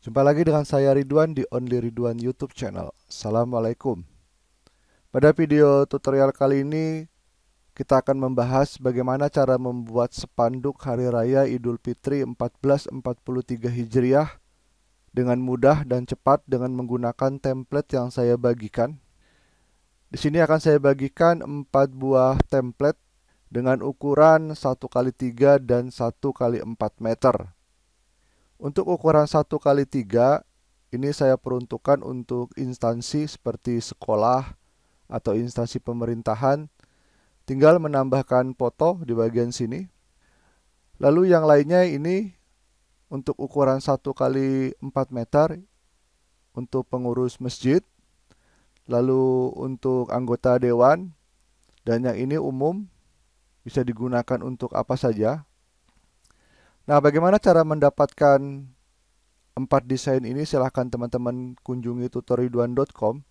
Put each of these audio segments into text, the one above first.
Jumpa lagi dengan saya Ridwan di Only Ridwan YouTube channel. Assalamualaikum. Pada video tutorial kali ini kita akan membahas bagaimana cara membuat sepanduk Hari Raya Idul Fitri 1443 Hijriah dengan mudah dan cepat dengan menggunakan template yang saya bagikan. Di sini akan saya bagikan 4 buah template dengan ukuran 1 x 3 dan 1 x 4 meter. Untuk ukuran 1 kali 3 ini saya peruntukkan untuk instansi seperti sekolah atau instansi pemerintahan. Tinggal menambahkan foto di bagian sini. Lalu yang lainnya ini untuk ukuran 1 kali 4 meter untuk pengurus masjid. Lalu untuk anggota dewan dan yang ini umum bisa digunakan untuk apa saja Nah, bagaimana cara mendapatkan empat desain ini? Silahkan teman-teman kunjungi tutorialiduan.com.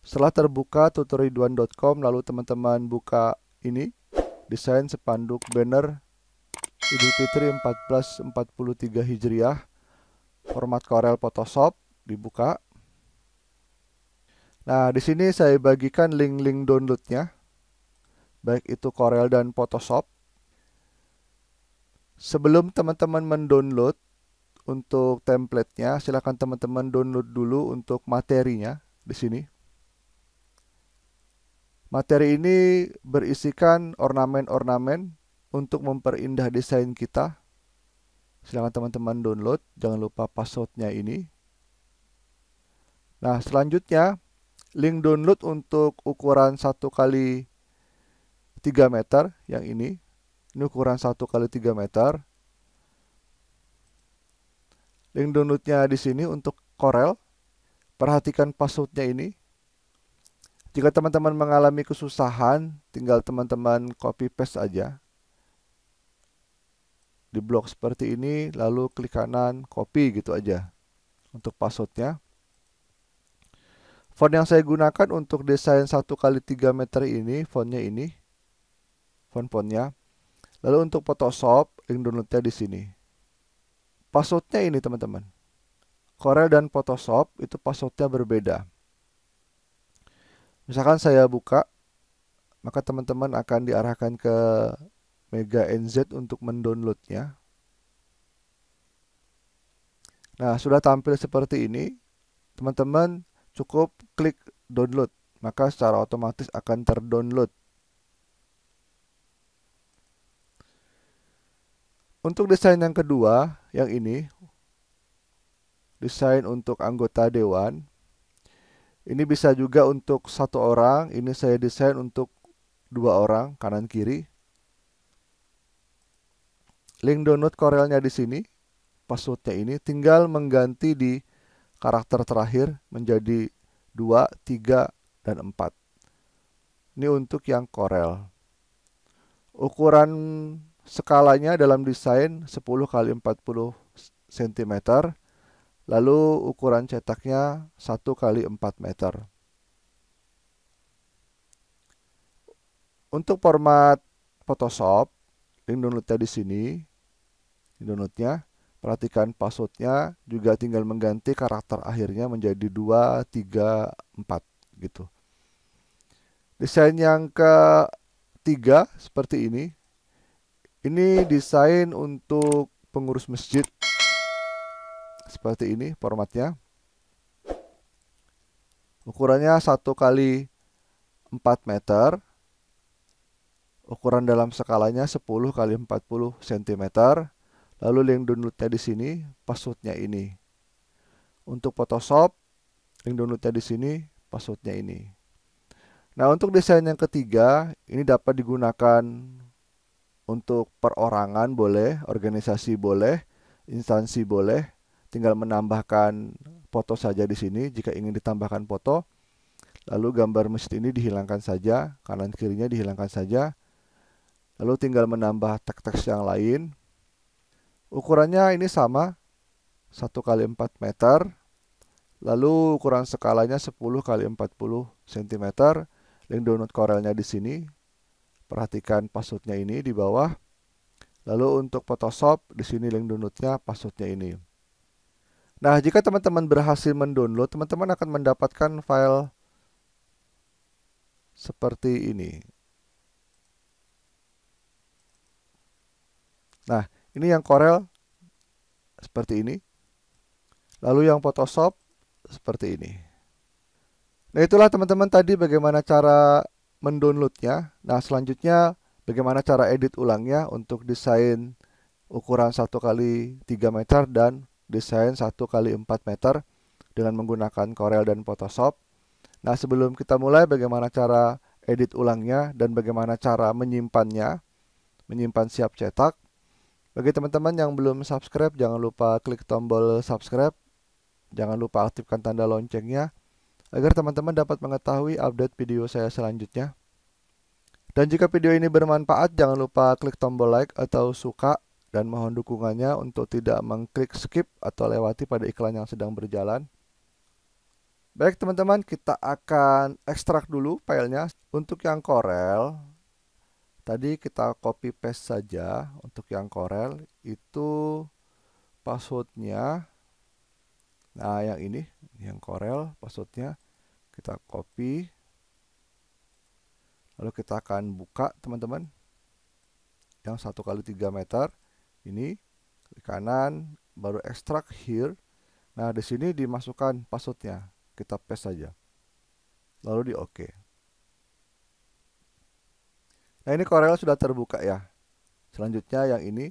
Setelah terbuka tutorialiduan.com, lalu teman-teman buka ini, desain sepanduk banner Idul Fitri 1443 Hijriah, format Corel Photoshop, dibuka. Nah, di sini saya bagikan link-link downloadnya, baik itu Corel dan Photoshop. Sebelum teman-teman mendownload untuk templatenya, silakan teman-teman download dulu untuk materinya di sini. Materi ini berisikan ornamen-ornamen untuk memperindah desain kita. Silakan teman-teman download, jangan lupa passwordnya ini. Nah, selanjutnya link download untuk ukuran 1 kali 3 meter yang ini. Ini ukuran 1 kali 3 meter. Link downloadnya di sini untuk Corel. Perhatikan passwordnya ini. Jika teman-teman mengalami kesusahan, tinggal teman-teman copy paste aja. Di blok seperti ini, lalu klik kanan copy gitu aja untuk passwordnya. Font yang saya gunakan untuk desain 1 kali 3 meter ini, fontnya ini. Font-fontnya. Lalu untuk Photoshop, link downloadnya di sini. Passwordnya ini teman-teman. Corel dan Photoshop itu passwordnya berbeda. Misalkan saya buka, maka teman-teman akan diarahkan ke Mega NZ untuk mendownloadnya. Nah, sudah tampil seperti ini. Teman-teman cukup klik download, maka secara otomatis akan terdownload. Untuk desain yang kedua, yang ini, desain untuk anggota dewan. Ini bisa juga untuk satu orang, ini saya desain untuk dua orang, kanan kiri. Link download korelnya di sini, passwordnya ini, tinggal mengganti di karakter terakhir menjadi dua, tiga dan empat. Ini untuk yang korel. Ukuran skalanya dalam desain 10 kali 40 cm, lalu ukuran cetaknya 1 kali 4 meter. Untuk format Photoshop, link downloadnya di sini, link downloadnya. Perhatikan passwordnya juga tinggal mengganti karakter akhirnya menjadi 2, 3, 4 gitu. Desain yang ke ketiga seperti ini, ini desain untuk pengurus masjid seperti ini formatnya. Ukurannya 1 kali 4 meter. Ukuran dalam skalanya 10 kali 40 cm. Lalu link downloadnya di sini, passwordnya ini. Untuk Photoshop, link downloadnya di sini, passwordnya ini. Nah untuk desain yang ketiga, ini dapat digunakan untuk perorangan boleh, organisasi boleh, instansi boleh. Tinggal menambahkan foto saja di sini jika ingin ditambahkan foto. Lalu gambar masjid ini dihilangkan saja, kanan kirinya dihilangkan saja. Lalu tinggal menambah teks-teks yang lain. Ukurannya ini sama, 1 kali 4 meter. Lalu ukuran skalanya 10 kali 40 cm. Link download korelnya di sini, Perhatikan passwordnya ini di bawah. Lalu untuk Photoshop, di sini link downloadnya, passwordnya ini. Nah, jika teman-teman berhasil mendownload, teman-teman akan mendapatkan file seperti ini. Nah, ini yang Corel seperti ini. Lalu yang Photoshop seperti ini. Nah, itulah teman-teman tadi bagaimana cara mendownloadnya. Nah, selanjutnya bagaimana cara edit ulangnya untuk desain ukuran 1 kali 3 meter dan desain 1 kali 4 meter dengan menggunakan Corel dan Photoshop. Nah, sebelum kita mulai bagaimana cara edit ulangnya dan bagaimana cara menyimpannya, menyimpan siap cetak. Bagi teman-teman yang belum subscribe, jangan lupa klik tombol subscribe. Jangan lupa aktifkan tanda loncengnya agar teman-teman dapat mengetahui update video saya selanjutnya. Dan jika video ini bermanfaat, jangan lupa klik tombol like atau suka dan mohon dukungannya untuk tidak mengklik skip atau lewati pada iklan yang sedang berjalan. Baik teman-teman, kita akan ekstrak dulu filenya. Untuk yang Corel, tadi kita copy paste saja. Untuk yang Corel itu passwordnya, nah yang ini yang Korel passwordnya kita copy lalu kita akan buka teman-teman yang satu kali 3 meter ini klik kanan baru extract here nah di sini dimasukkan passwordnya kita paste saja lalu di OK nah ini Korel sudah terbuka ya selanjutnya yang ini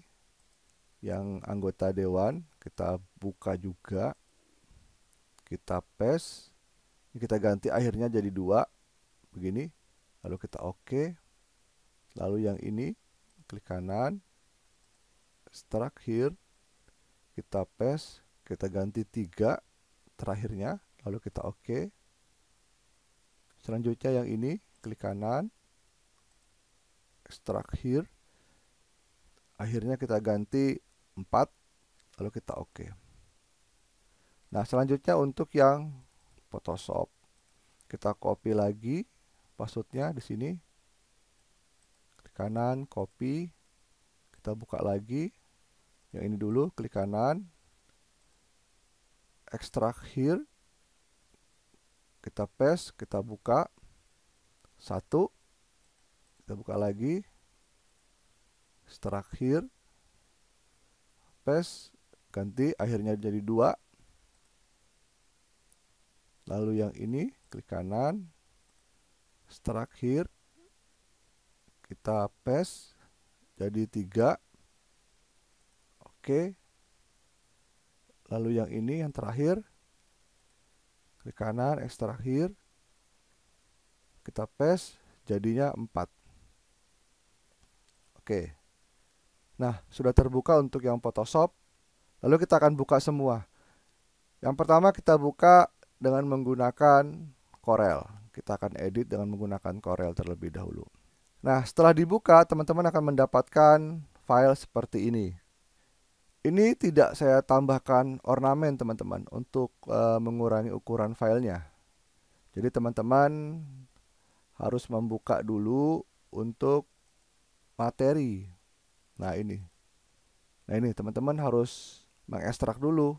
yang anggota dewan kita buka juga kita paste kita ganti akhirnya jadi dua begini lalu kita oke okay. lalu yang ini klik kanan strike here kita paste kita ganti tiga terakhirnya lalu kita oke okay. selanjutnya yang ini klik kanan strike here akhirnya kita ganti empat lalu kita oke okay. Nah, selanjutnya untuk yang Photoshop. Kita copy lagi passwordnya di sini. Klik kanan, copy. Kita buka lagi. Yang ini dulu, klik kanan. Extract here. Kita paste, kita buka. Satu. Kita buka lagi. Extract here. Paste, ganti akhirnya jadi dua lalu yang ini klik kanan here kita paste jadi tiga oke lalu yang ini yang terakhir klik kanan extract here kita paste jadinya empat oke nah sudah terbuka untuk yang Photoshop lalu kita akan buka semua yang pertama kita buka dengan menggunakan Corel. Kita akan edit dengan menggunakan Corel terlebih dahulu. Nah, setelah dibuka, teman-teman akan mendapatkan file seperti ini. Ini tidak saya tambahkan ornamen, teman-teman, untuk e, mengurangi ukuran filenya. Jadi, teman-teman harus membuka dulu untuk materi. Nah, ini. Nah, ini teman-teman harus mengekstrak dulu.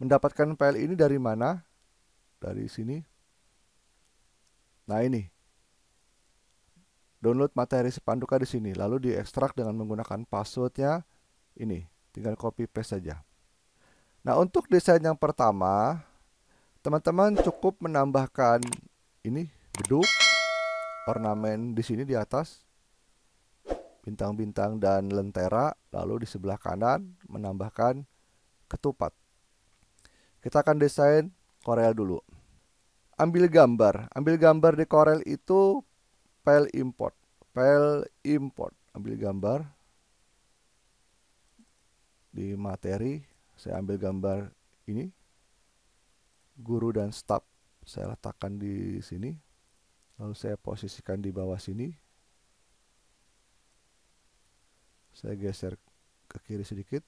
Mendapatkan file ini dari mana? dari sini. Nah ini, download materi sepanduka di sini, lalu diekstrak dengan menggunakan passwordnya ini, tinggal copy paste saja. Nah untuk desain yang pertama, teman-teman cukup menambahkan ini beduk, ornamen di sini di atas, bintang-bintang dan lentera, lalu di sebelah kanan menambahkan ketupat. Kita akan desain Corel dulu ambil gambar. Ambil gambar di Corel itu file import. File import. Ambil gambar di materi saya ambil gambar ini guru dan staff saya letakkan di sini lalu saya posisikan di bawah sini saya geser ke kiri sedikit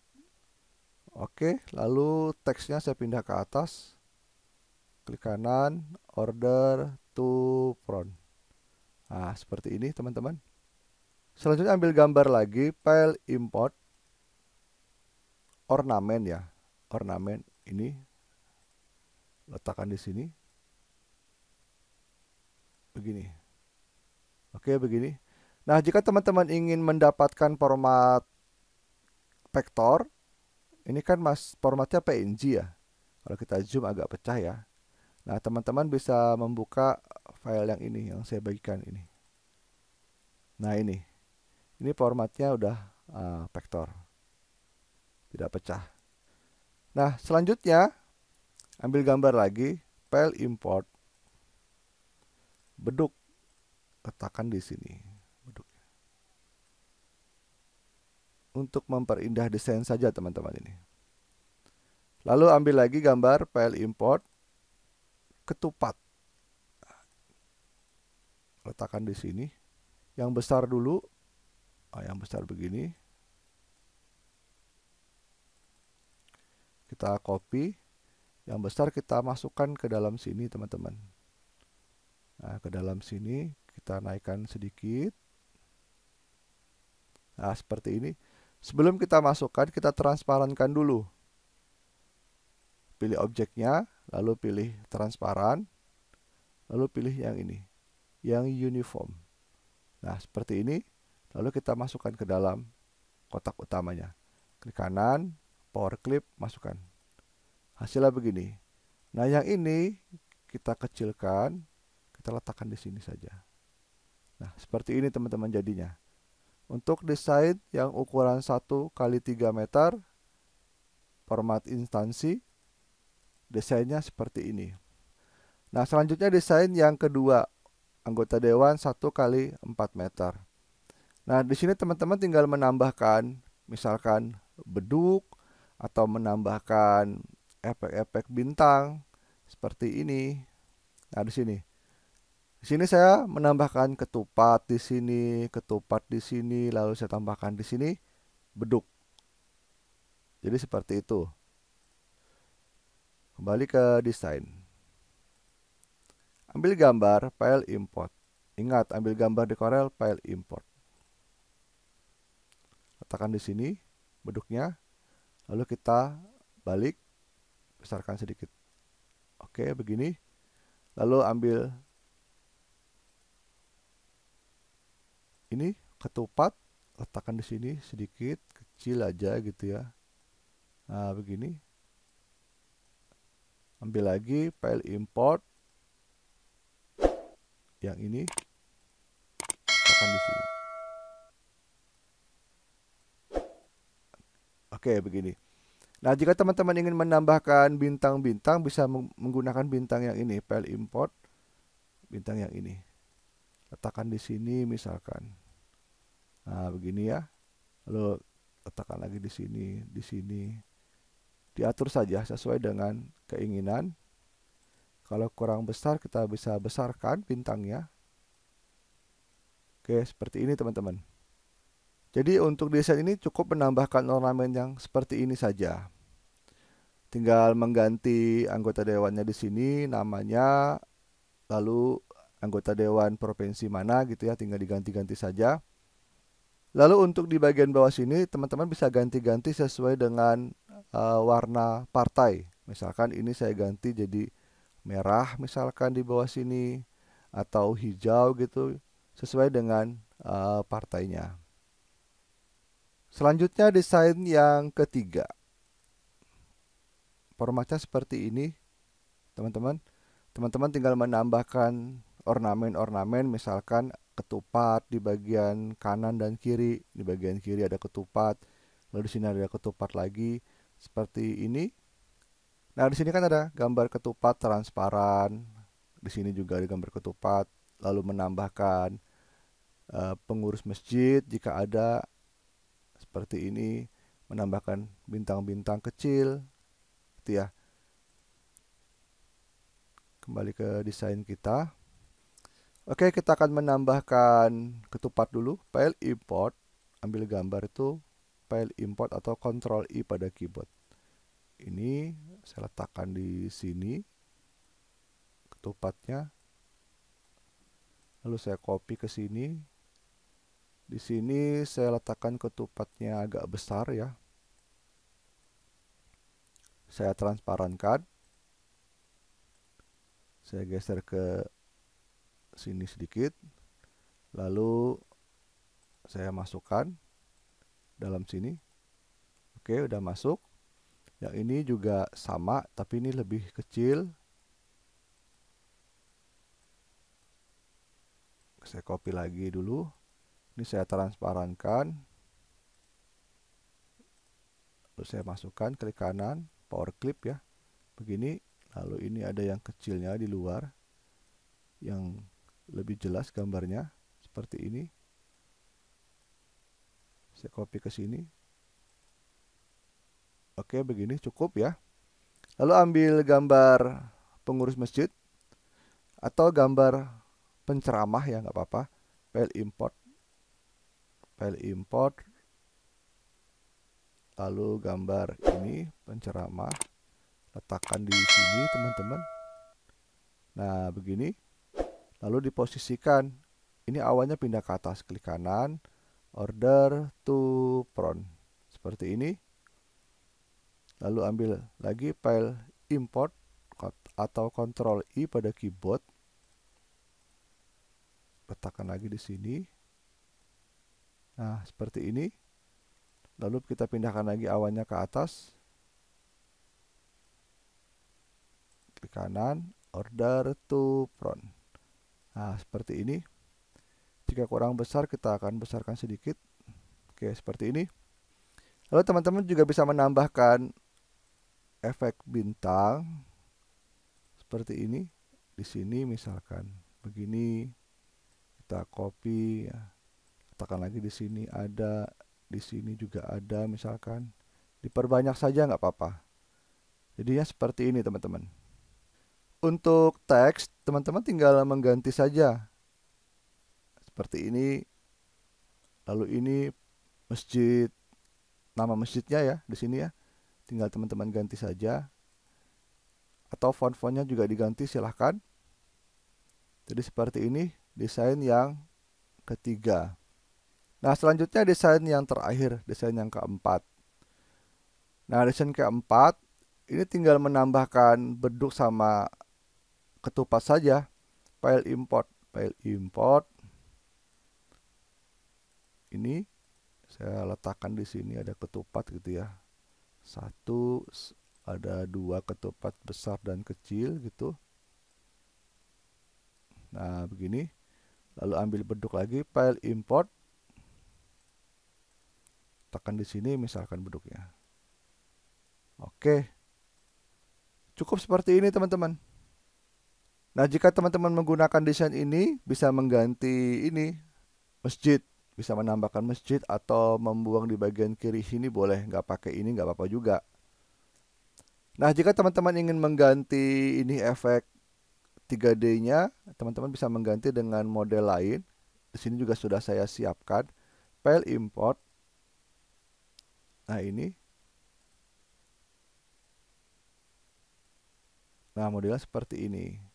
oke lalu teksnya saya pindah ke atas klik kanan order to front nah seperti ini teman-teman selanjutnya ambil gambar lagi file import ornamen ya ornamen ini letakkan di sini begini oke begini nah jika teman-teman ingin mendapatkan format vektor ini kan mas formatnya PNG ya kalau kita zoom agak pecah ya Nah, teman-teman bisa membuka file yang ini yang saya bagikan ini. Nah, ini. Ini formatnya udah uh, vektor. Tidak pecah. Nah, selanjutnya ambil gambar lagi, file import beduk letakkan di sini Untuk memperindah desain saja teman-teman ini. Lalu ambil lagi gambar file import ketupat. Letakkan di sini. Yang besar dulu. Oh, yang besar begini. Kita copy. Yang besar kita masukkan ke dalam sini, teman-teman. Nah, ke dalam sini kita naikkan sedikit. Nah, seperti ini. Sebelum kita masukkan, kita transparankan dulu. Pilih objeknya, lalu pilih transparan, lalu pilih yang ini, yang uniform. Nah, seperti ini, lalu kita masukkan ke dalam kotak utamanya. Klik kanan, power clip, masukkan. Hasilnya begini. Nah, yang ini kita kecilkan, kita letakkan di sini saja. Nah, seperti ini teman-teman jadinya. Untuk desain yang ukuran 1 kali 3 meter, format instansi, Desainnya seperti ini. Nah, selanjutnya desain yang kedua, anggota dewan 1 kali 4 meter. Nah, di sini teman-teman tinggal menambahkan misalkan beduk atau menambahkan efek-efek bintang seperti ini. Nah, di sini. Di sini saya menambahkan ketupat di sini, ketupat di sini, lalu saya tambahkan di sini beduk. Jadi seperti itu. Kembali ke desain. Ambil gambar, file import. Ingat, ambil gambar di Corel, file import. Letakkan di sini beduknya Lalu kita balik, besarkan sedikit. Oke, begini. Lalu ambil ini ketupat, letakkan di sini sedikit, kecil aja gitu ya. Nah, begini ambil lagi file import yang ini akan di sini oke begini nah jika teman-teman ingin menambahkan bintang-bintang bisa menggunakan bintang yang ini file import bintang yang ini letakkan di sini misalkan nah begini ya lalu letakkan lagi di sini di sini diatur saja sesuai dengan keinginan. Kalau kurang besar kita bisa besarkan bintangnya. Oke, seperti ini teman-teman. Jadi untuk desain ini cukup menambahkan ornamen yang seperti ini saja. Tinggal mengganti anggota dewannya di sini, namanya, lalu anggota dewan provinsi mana gitu ya, tinggal diganti-ganti saja. Lalu untuk di bagian bawah sini, teman-teman bisa ganti-ganti sesuai dengan uh, warna partai. Misalkan ini saya ganti jadi merah misalkan di bawah sini atau hijau gitu sesuai dengan uh, partainya. Selanjutnya desain yang ketiga. Formatnya seperti ini, teman-teman. Teman-teman tinggal menambahkan ornamen-ornamen misalkan ketupat di bagian kanan dan kiri. Di bagian kiri ada ketupat, lalu di sini ada ketupat lagi seperti ini. Nah, di sini kan ada gambar ketupat transparan. Di sini juga ada gambar ketupat, lalu menambahkan uh, pengurus masjid jika ada seperti ini, menambahkan bintang-bintang kecil gitu ya. Kembali ke desain kita. Oke, kita akan menambahkan ketupat dulu. File import, ambil gambar itu file import atau control I pada keyboard. Ini saya letakkan di sini ketupatnya. Lalu saya copy ke sini. Di sini saya letakkan ketupatnya agak besar ya. Saya transparankan. Saya geser ke sini sedikit. Lalu saya masukkan dalam sini. Oke, udah masuk. Yang ini juga sama, tapi ini lebih kecil. Saya copy lagi dulu. Ini saya transparankan. Lalu saya masukkan klik kanan, power clip ya. Begini, lalu ini ada yang kecilnya di luar. Yang lebih jelas gambarnya seperti ini saya copy ke sini oke begini cukup ya lalu ambil gambar pengurus masjid atau gambar penceramah ya nggak apa-apa file import file import lalu gambar ini penceramah letakkan di sini teman-teman nah begini lalu diposisikan ini awalnya pindah ke atas klik kanan order to front seperti ini lalu ambil lagi file import atau control I pada keyboard letakkan lagi di sini nah seperti ini lalu kita pindahkan lagi awannya ke atas klik kanan order to front nah seperti ini jika kurang besar kita akan besarkan sedikit. Oke, seperti ini. Lalu teman-teman juga bisa menambahkan efek bintang seperti ini. Di sini misalkan begini kita copy ya. katakan lagi di sini ada, di sini juga ada misalkan. Diperbanyak saja nggak apa-apa. Jadinya seperti ini teman-teman. Untuk teks, teman-teman tinggal mengganti saja seperti ini lalu ini masjid nama masjidnya ya di sini ya tinggal teman-teman ganti saja atau font-fontnya juga diganti silahkan jadi seperti ini desain yang ketiga nah selanjutnya desain yang terakhir desain yang keempat nah desain keempat ini tinggal menambahkan beduk sama ketupat saja file import file import ini saya letakkan di sini ada ketupat gitu ya satu ada dua ketupat besar dan kecil gitu nah begini lalu ambil beduk lagi file import tekan di sini misalkan beduknya oke cukup seperti ini teman-teman nah jika teman-teman menggunakan desain ini bisa mengganti ini masjid bisa menambahkan masjid atau membuang di bagian kiri sini boleh nggak pakai ini nggak apa-apa juga nah jika teman-teman ingin mengganti ini efek 3D nya teman-teman bisa mengganti dengan model lain di sini juga sudah saya siapkan file import nah ini nah modelnya seperti ini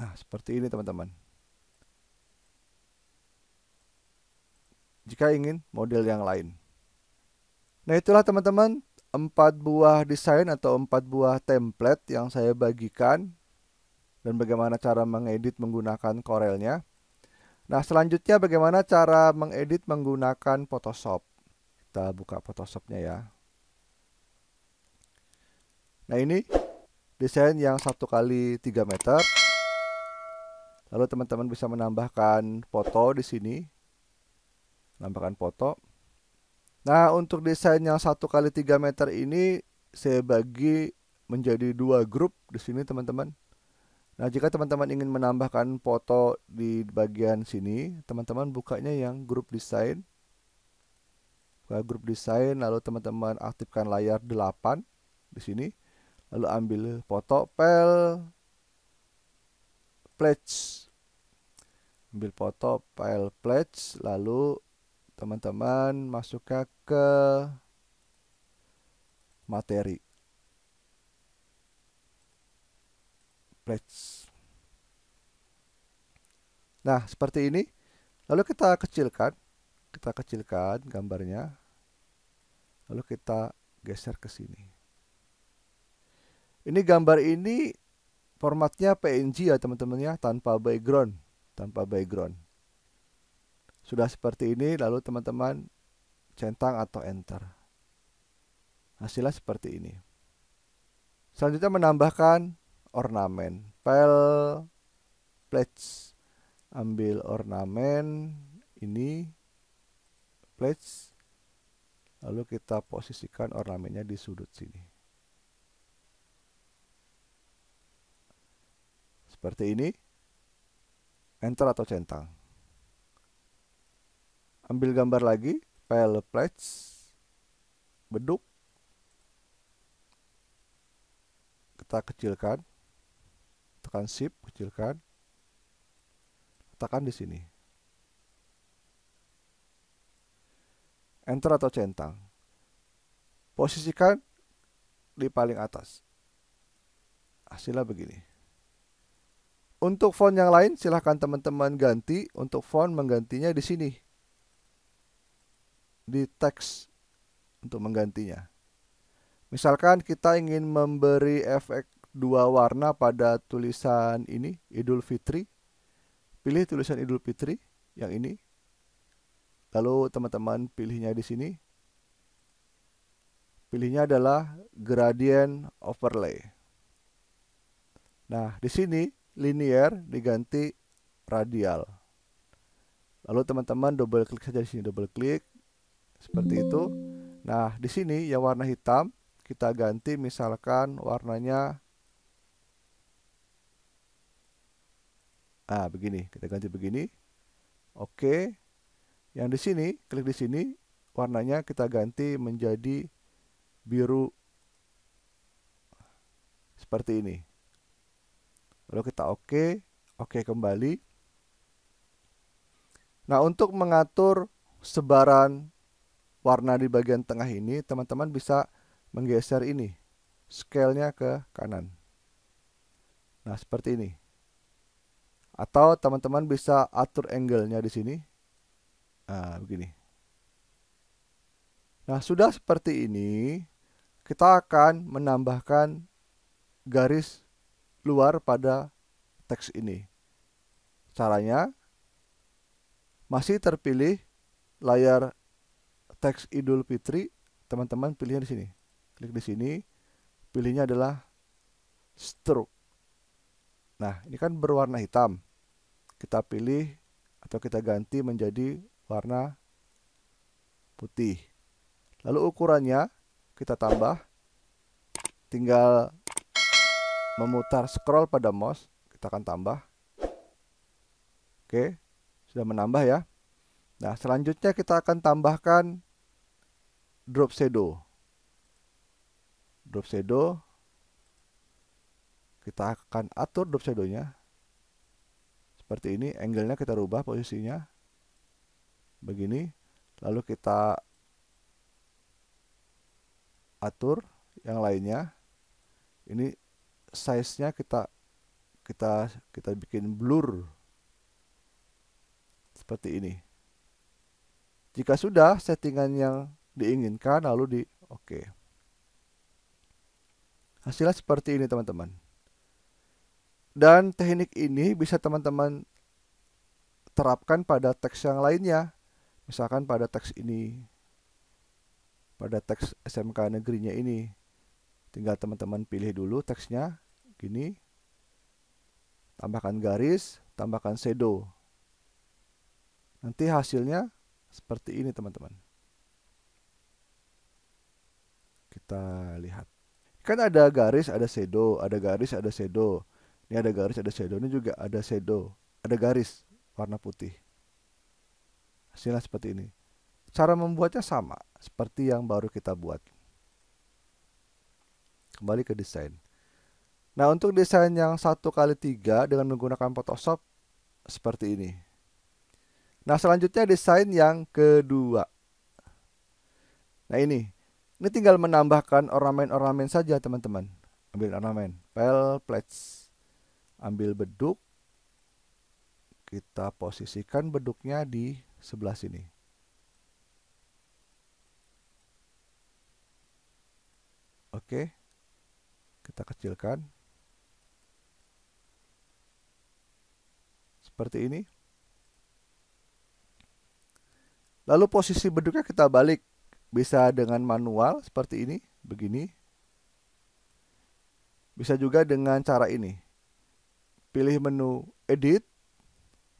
Nah, seperti ini teman-teman. Jika ingin model yang lain. Nah, itulah teman-teman empat buah desain atau empat buah template yang saya bagikan dan bagaimana cara mengedit menggunakan Corelnya. Nah, selanjutnya bagaimana cara mengedit menggunakan Photoshop. Kita buka Photoshopnya ya. Nah, ini desain yang satu kali tiga meter. Lalu teman-teman bisa menambahkan foto di sini. Tambahkan foto. Nah, untuk desain yang 1 kali 3 meter ini saya bagi menjadi dua grup di sini teman-teman. Nah, jika teman-teman ingin menambahkan foto di bagian sini, teman-teman bukanya yang grup desain. Buka grup desain, lalu teman-teman aktifkan layar 8 di sini. Lalu ambil foto file pledge ambil foto file pledge lalu teman-teman masuknya ke materi pledge nah seperti ini lalu kita kecilkan kita kecilkan gambarnya lalu kita geser ke sini ini gambar ini Formatnya PNG ya teman-teman ya, tanpa background, tanpa background. Sudah seperti ini lalu teman-teman centang atau enter. Hasilnya seperti ini. Selanjutnya menambahkan ornamen. File pledge ambil ornamen ini pledge lalu kita posisikan ornamennya di sudut sini. Seperti ini. Enter atau centang. Ambil gambar lagi, file plates, beduk. Kita kecilkan. Tekan shift, kecilkan. tekan di sini. Enter atau centang. Posisikan di paling atas. Hasilnya begini. Untuk font yang lain silahkan teman-teman ganti untuk font menggantinya di sini. Di teks untuk menggantinya. Misalkan kita ingin memberi efek dua warna pada tulisan ini, Idul Fitri. Pilih tulisan Idul Fitri yang ini. Lalu teman-teman pilihnya di sini. Pilihnya adalah gradient overlay. Nah, di sini linear diganti radial. Lalu teman-teman double klik saja di sini double klik seperti itu. Nah, di sini yang warna hitam kita ganti misalkan warnanya ah begini, kita ganti begini. Oke. Yang di sini, klik di sini, warnanya kita ganti menjadi biru seperti ini. Lalu kita oke, oke kembali. Nah, untuk mengatur sebaran warna di bagian tengah ini, teman-teman bisa menggeser ini scale-nya ke kanan. Nah, seperti ini. Atau teman-teman bisa atur angle-nya di sini. Nah, begini. Nah, sudah seperti ini, kita akan menambahkan garis luar pada teks ini. Caranya masih terpilih layar teks Idul Fitri, teman-teman pilihnya di sini. Klik di sini, pilihnya adalah stroke. Nah, ini kan berwarna hitam. Kita pilih atau kita ganti menjadi warna putih. Lalu ukurannya kita tambah. Tinggal memutar scroll pada mouse kita akan tambah oke sudah menambah ya nah selanjutnya kita akan tambahkan drop shadow drop shadow kita akan atur drop shadownya seperti ini angle-nya kita rubah posisinya begini lalu kita atur yang lainnya ini size-nya kita kita kita bikin blur seperti ini. Jika sudah settingan yang diinginkan lalu di oke. Okay. Hasilnya seperti ini teman-teman. Dan teknik ini bisa teman-teman terapkan pada teks yang lainnya. Misalkan pada teks ini. Pada teks SMK negerinya ini tinggal teman-teman pilih dulu teksnya gini tambahkan garis tambahkan shadow nanti hasilnya seperti ini teman-teman kita lihat kan ada garis ada shadow ada garis ada shadow ini ada garis, ada shadow. Ini juga ada shadow. Ada garis warna putih. Hasilnya seperti ini. Cara membuatnya sama seperti yang baru kita buat kembali ke desain. Nah, untuk desain yang satu kali tiga dengan menggunakan Photoshop seperti ini. Nah, selanjutnya desain yang kedua. Nah, ini. Ini tinggal menambahkan ornamen-ornamen saja, teman-teman. Ambil ornamen, pel, plates. Ambil beduk. Kita posisikan beduknya di sebelah sini. Oke. Okay kita kecilkan seperti ini lalu posisi beduknya kita balik bisa dengan manual seperti ini begini bisa juga dengan cara ini pilih menu edit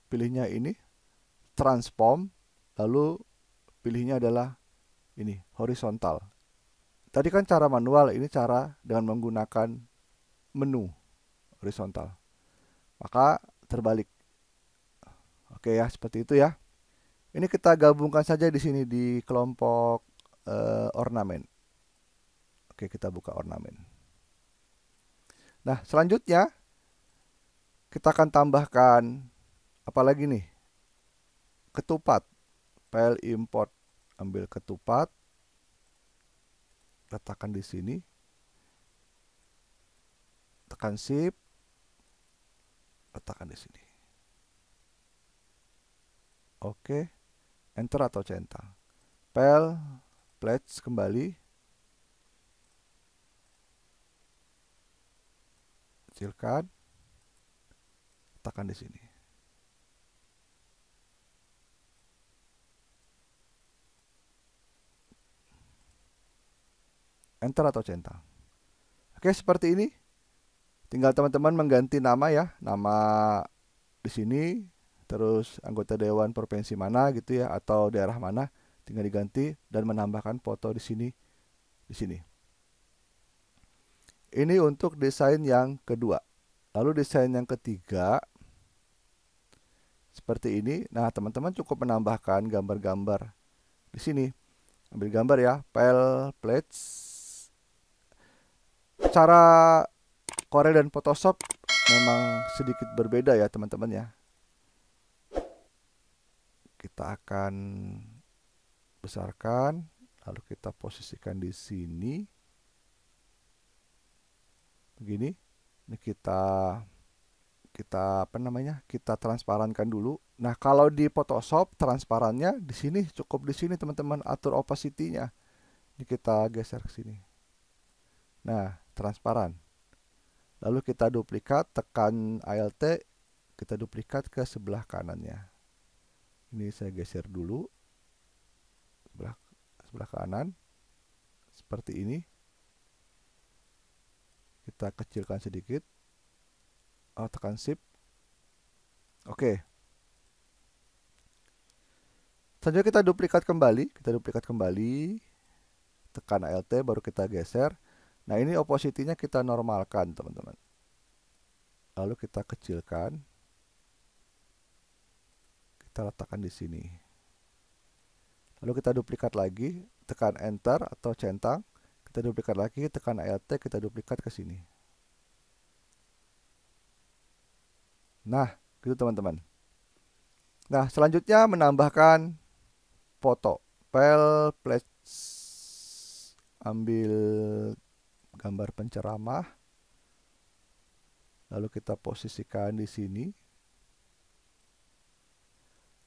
pilihnya ini transform lalu pilihnya adalah ini horizontal tadi kan cara manual, ini cara dengan menggunakan menu horizontal. Maka terbalik. Oke ya, seperti itu ya. Ini kita gabungkan saja di sini di kelompok eh, ornamen. Oke, kita buka ornamen. Nah, selanjutnya kita akan tambahkan apalagi nih? Ketupat. File import ambil ketupat letakkan di sini tekan shift letakkan di sini oke enter atau centang pel pledge kembali kecilkan letakkan di sini enter atau centang. Oke, seperti ini. Tinggal teman-teman mengganti nama ya, nama di sini, terus anggota dewan provinsi mana gitu ya atau daerah mana, tinggal diganti dan menambahkan foto di sini di sini. Ini untuk desain yang kedua. Lalu desain yang ketiga seperti ini. Nah, teman-teman cukup menambahkan gambar-gambar di sini. Ambil gambar ya, file plates cara Corel dan Photoshop memang sedikit berbeda ya teman-teman ya kita akan besarkan lalu kita posisikan di sini begini ini kita kita apa namanya kita transparankan dulu nah kalau di Photoshop transparannya di sini cukup di sini teman-teman atur opacity-nya ini kita geser ke sini nah transparan. Lalu kita duplikat, tekan ALT, kita duplikat ke sebelah kanannya. Ini saya geser dulu. Sebelah, sebelah kanan. Seperti ini. Kita kecilkan sedikit. Oh, tekan shift. Oke. Selanjutnya kita duplikat kembali. Kita duplikat kembali. Tekan ALT, baru kita geser Nah ini opositinya kita normalkan teman-teman. Lalu kita kecilkan. Kita letakkan di sini. Lalu kita duplikat lagi, tekan enter atau centang. Kita duplikat lagi, tekan alt, kita duplikat ke sini. Nah, gitu teman-teman. Nah, selanjutnya menambahkan foto. File, ambil gambar penceramah. Lalu kita posisikan di sini.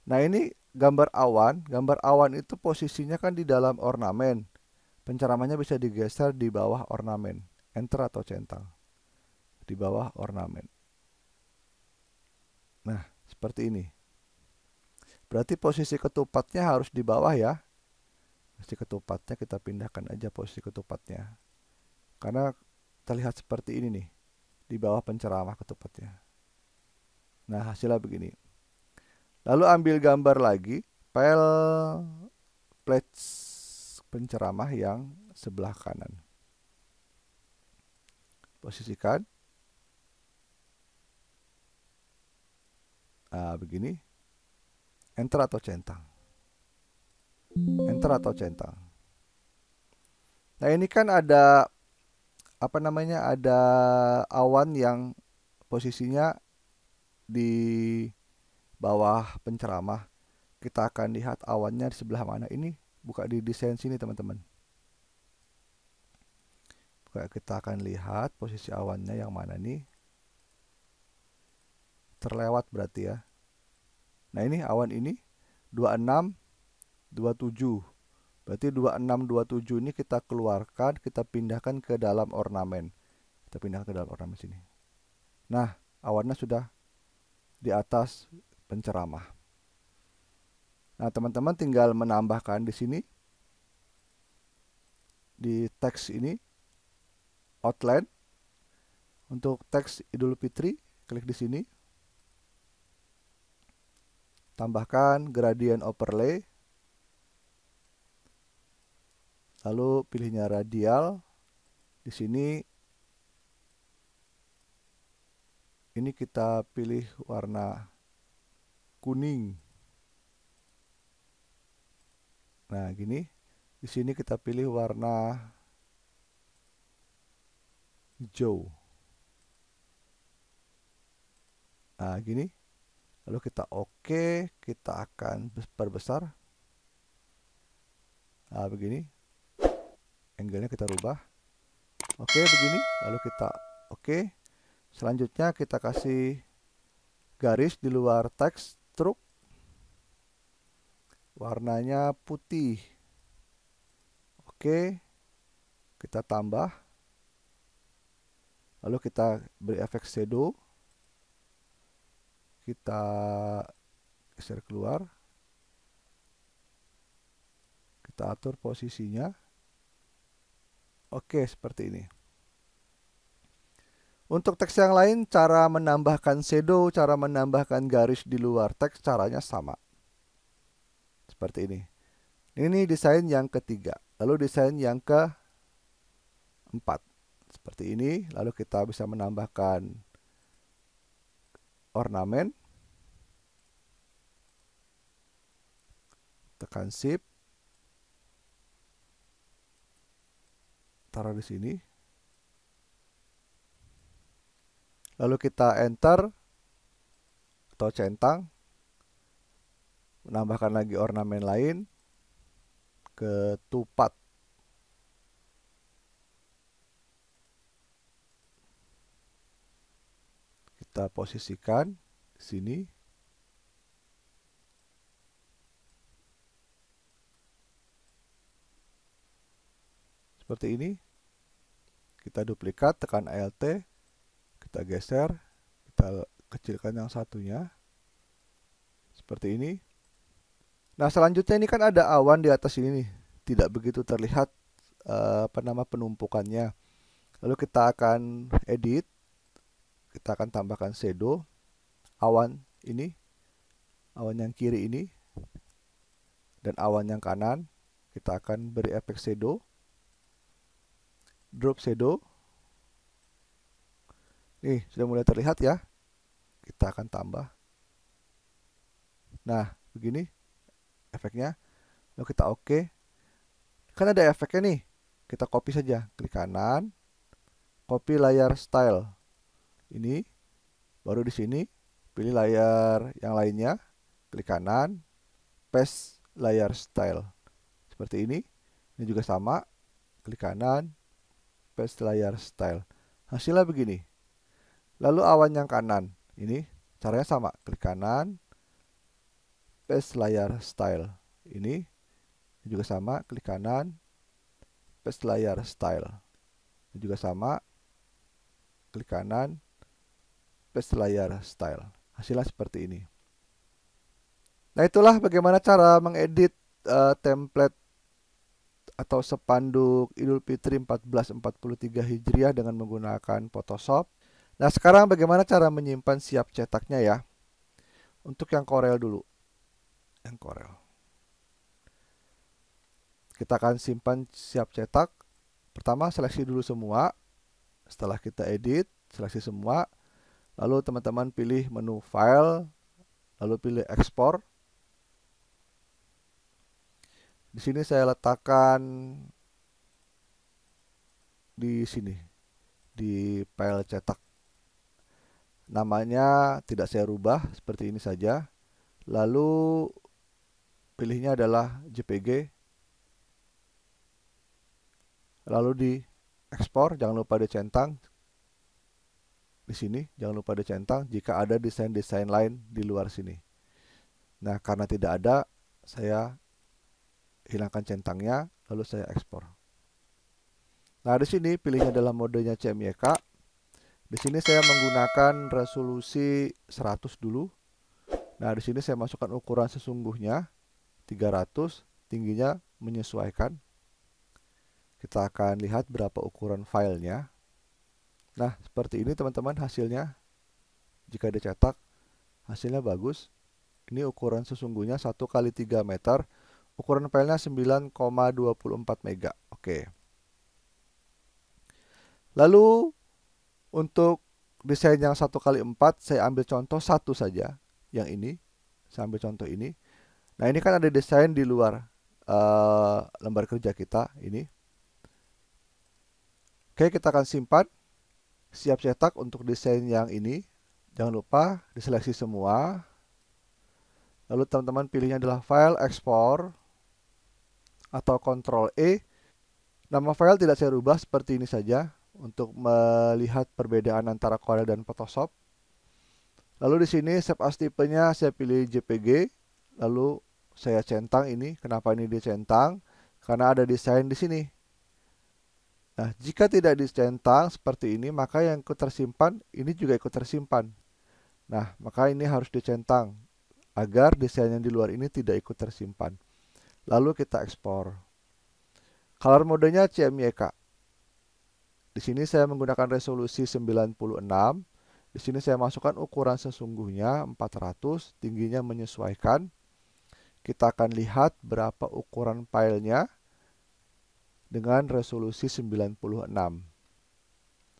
Nah, ini gambar awan. Gambar awan itu posisinya kan di dalam ornamen. Penceramahnya bisa digeser di bawah ornamen. Enter atau centang. Di bawah ornamen. Nah, seperti ini. Berarti posisi ketupatnya harus di bawah ya. Posisi ketupatnya kita pindahkan aja posisi ketupatnya. Karena terlihat seperti ini nih di bawah penceramah ketupatnya. Nah, hasilnya begini. Lalu ambil gambar lagi File plate penceramah yang sebelah kanan. Posisikan. Nah, begini. Enter atau centang. Enter atau centang. Nah, ini kan ada apa namanya ada awan yang posisinya di bawah penceramah kita akan lihat awannya di sebelah mana ini buka di desain sini teman-teman kita akan lihat posisi awannya yang mana nih terlewat berarti ya nah ini awan ini 26 27 Berarti 2627 ini kita keluarkan, kita pindahkan ke dalam ornamen. Kita pindahkan ke dalam ornamen sini. Nah, awannya sudah di atas penceramah. Nah, teman-teman tinggal menambahkan di sini di teks ini outline untuk teks Idul Fitri klik di sini tambahkan gradient overlay lalu pilihnya radial di sini ini kita pilih warna kuning nah gini di sini kita pilih warna hijau nah gini lalu kita oke okay, kita akan perbesar nah begini angle-nya kita rubah oke okay, begini lalu kita oke okay. selanjutnya kita kasih garis di luar teks truk warnanya putih oke okay. kita tambah lalu kita beri efek shadow kita geser keluar kita atur posisinya Oke, seperti ini. Untuk teks yang lain, cara menambahkan shadow, cara menambahkan garis di luar teks, caranya sama. Seperti ini. Ini desain yang ketiga. Lalu desain yang keempat. Seperti ini. Lalu kita bisa menambahkan ornamen. Tekan shift. taruh di sini. Lalu kita enter atau centang. Menambahkan lagi ornamen lain ke tupat Kita posisikan di sini. seperti ini. Kita duplikat, tekan ALT, kita geser, kita kecilkan yang satunya. Seperti ini. Nah, selanjutnya ini kan ada awan di atas ini nih. Tidak begitu terlihat eh, apa nama penumpukannya. Lalu kita akan edit. Kita akan tambahkan shadow awan ini. Awan yang kiri ini dan awan yang kanan kita akan beri efek shadow drop shadow. Nih, sudah mulai terlihat ya. Kita akan tambah. Nah, begini efeknya. Lalu kita oke. Okay. Kan ada efeknya nih. Kita copy saja. Klik kanan. Copy layar style. Ini. Baru di sini. Pilih layar yang lainnya. Klik kanan. Paste layar style. Seperti ini. Ini juga sama. Klik kanan patch layer style. Hasilnya begini. Lalu awan yang kanan. Ini caranya sama. Klik kanan. Paste layer style. Ini juga sama. Klik kanan. Paste layer style. Ini juga sama. Klik kanan. Paste layer style. Hasilnya seperti ini. Nah itulah bagaimana cara mengedit uh, template atau sepanduk Idul Fitri 1443 Hijriah dengan menggunakan Photoshop. Nah, sekarang bagaimana cara menyimpan siap cetaknya ya? Untuk yang Corel dulu. Yang Corel. Kita akan simpan siap cetak. Pertama seleksi dulu semua. Setelah kita edit, seleksi semua. Lalu teman-teman pilih menu file, lalu pilih Export. Di sini saya letakkan di sini di file cetak. Namanya tidak saya rubah seperti ini saja. Lalu pilihnya adalah JPG. Lalu di ekspor, jangan lupa centang di sini, jangan lupa centang jika ada desain-desain lain di luar sini. Nah, karena tidak ada, saya hilangkan centangnya, lalu saya ekspor. Nah, di sini pilihnya dalam modenya CMYK. Di sini saya menggunakan resolusi 100 dulu. Nah, di sini saya masukkan ukuran sesungguhnya 300, tingginya menyesuaikan. Kita akan lihat berapa ukuran filenya. Nah, seperti ini teman-teman hasilnya. Jika dicetak, hasilnya bagus. Ini ukuran sesungguhnya 1 kali 3 meter ukuran filenya 9,24 mega. Oke. Lalu untuk desain yang satu kali empat saya ambil contoh satu saja yang ini saya ambil contoh ini. Nah ini kan ada desain di luar uh, lembar kerja kita ini. Oke kita akan simpan siap cetak untuk desain yang ini. Jangan lupa diseleksi semua. Lalu teman-teman pilihnya adalah file export atau Ctrl E. Nama file tidak saya rubah seperti ini saja untuk melihat perbedaan antara Corel dan Photoshop. Lalu di sini save as tipenya saya pilih JPG, lalu saya centang ini. Kenapa ini dicentang? Karena ada desain di sini. Nah, jika tidak dicentang seperti ini, maka yang ikut tersimpan ini juga ikut tersimpan. Nah, maka ini harus dicentang agar desain yang di luar ini tidak ikut tersimpan. Lalu kita ekspor. Color modenya CMYK. Di sini saya menggunakan resolusi 96. Di sini saya masukkan ukuran sesungguhnya 400, tingginya menyesuaikan. Kita akan lihat berapa ukuran filenya dengan resolusi 96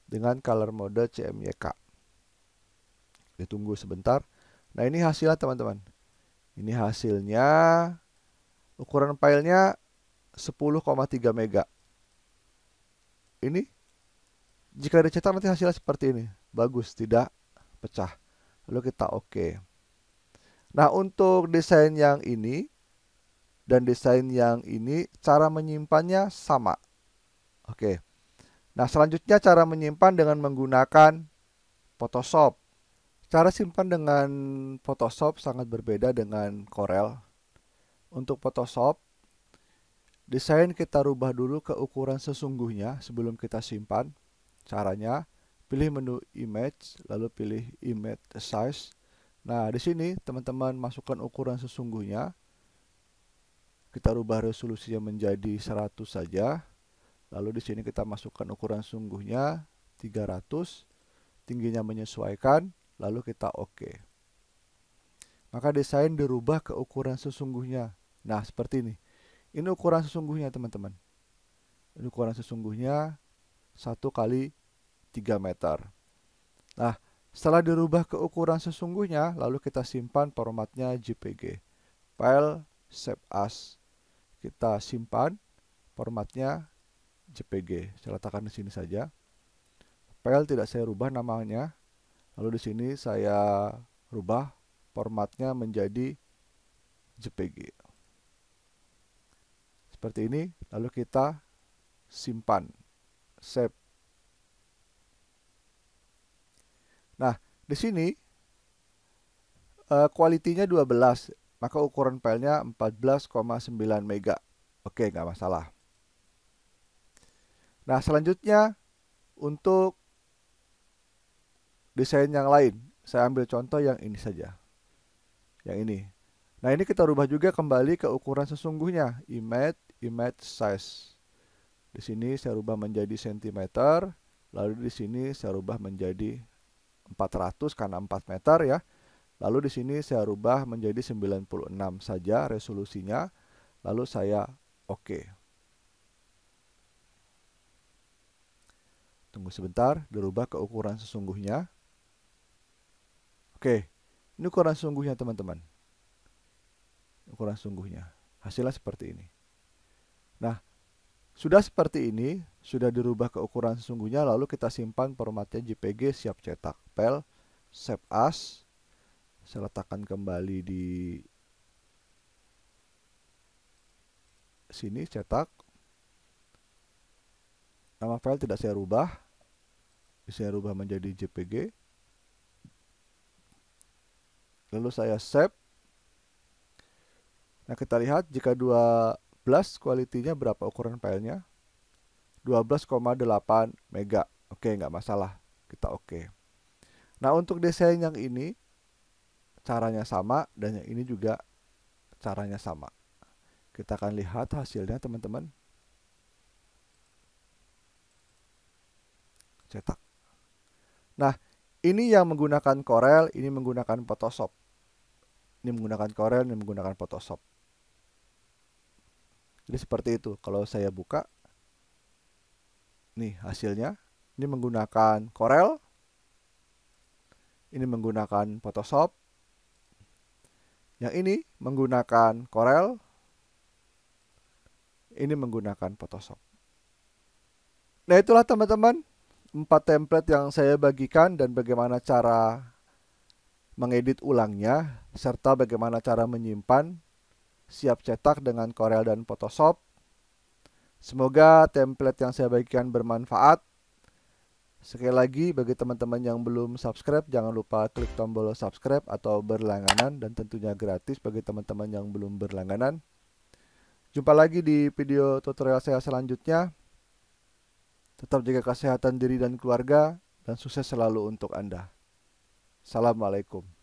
dengan color mode CMYK. Ditunggu sebentar. Nah, ini hasilnya teman-teman. Ini hasilnya Ukuran filenya 10,3 mega. Ini jika dicetak nanti hasilnya seperti ini. Bagus, tidak pecah. Lalu kita oke. Okay. Nah, untuk desain yang ini dan desain yang ini cara menyimpannya sama. Oke. Okay. Nah, selanjutnya cara menyimpan dengan menggunakan Photoshop. Cara simpan dengan Photoshop sangat berbeda dengan Corel untuk Photoshop, desain kita rubah dulu ke ukuran sesungguhnya sebelum kita simpan. Caranya, pilih menu image, lalu pilih image size. Nah, di sini teman-teman masukkan ukuran sesungguhnya. Kita rubah resolusinya menjadi 100 saja. Lalu di sini kita masukkan ukuran sungguhnya 300. Tingginya menyesuaikan, lalu kita oke. OK. Maka desain dirubah ke ukuran sesungguhnya Nah, seperti ini. Ini ukuran sesungguhnya, teman-teman. Ini ukuran sesungguhnya 1 kali 3 meter. Nah, setelah dirubah ke ukuran sesungguhnya, lalu kita simpan formatnya JPG. File save as. Kita simpan formatnya JPG. Saya letakkan di sini saja. File tidak saya rubah namanya. Lalu di sini saya rubah formatnya menjadi JPG seperti ini lalu kita simpan save nah di sini kualitinya eh, 12 maka ukuran filenya 14,9 mega oke nggak masalah nah selanjutnya untuk desain yang lain saya ambil contoh yang ini saja yang ini nah ini kita rubah juga kembali ke ukuran sesungguhnya image image size. Di sini saya rubah menjadi sentimeter, lalu di sini saya rubah menjadi 400 karena 4 meter ya. Lalu di sini saya rubah menjadi 96 saja resolusinya. Lalu saya oke. Tunggu sebentar, dirubah ke ukuran sesungguhnya. Oke, ini ukuran sesungguhnya teman-teman. Ukuran sesungguhnya. Hasilnya seperti ini. Nah, sudah seperti ini, sudah dirubah ke ukuran sesungguhnya lalu kita simpan formatnya JPG siap cetak. Pel, save as, saya letakkan kembali di sini cetak. Nama file tidak saya rubah. Saya rubah menjadi JPG. Lalu saya save. Nah, kita lihat jika dua 12 kualitinya berapa ukuran filenya? 12,8 mega. Oke, nggak masalah. Kita oke. Nah, untuk desain yang ini caranya sama dan yang ini juga caranya sama. Kita akan lihat hasilnya, teman-teman. Cetak. Nah, ini yang menggunakan Corel, ini menggunakan Photoshop. Ini menggunakan Corel, ini menggunakan Photoshop. Jadi seperti itu. Kalau saya buka nih hasilnya. Ini menggunakan Corel. Ini menggunakan Photoshop. Yang ini menggunakan Corel. Ini menggunakan Photoshop. Nah, itulah teman-teman empat template yang saya bagikan dan bagaimana cara mengedit ulangnya serta bagaimana cara menyimpan siap cetak dengan Corel dan Photoshop. Semoga template yang saya bagikan bermanfaat. Sekali lagi bagi teman-teman yang belum subscribe jangan lupa klik tombol subscribe atau berlangganan dan tentunya gratis bagi teman-teman yang belum berlangganan. Jumpa lagi di video tutorial saya selanjutnya. Tetap jaga kesehatan diri dan keluarga dan sukses selalu untuk Anda. Assalamualaikum.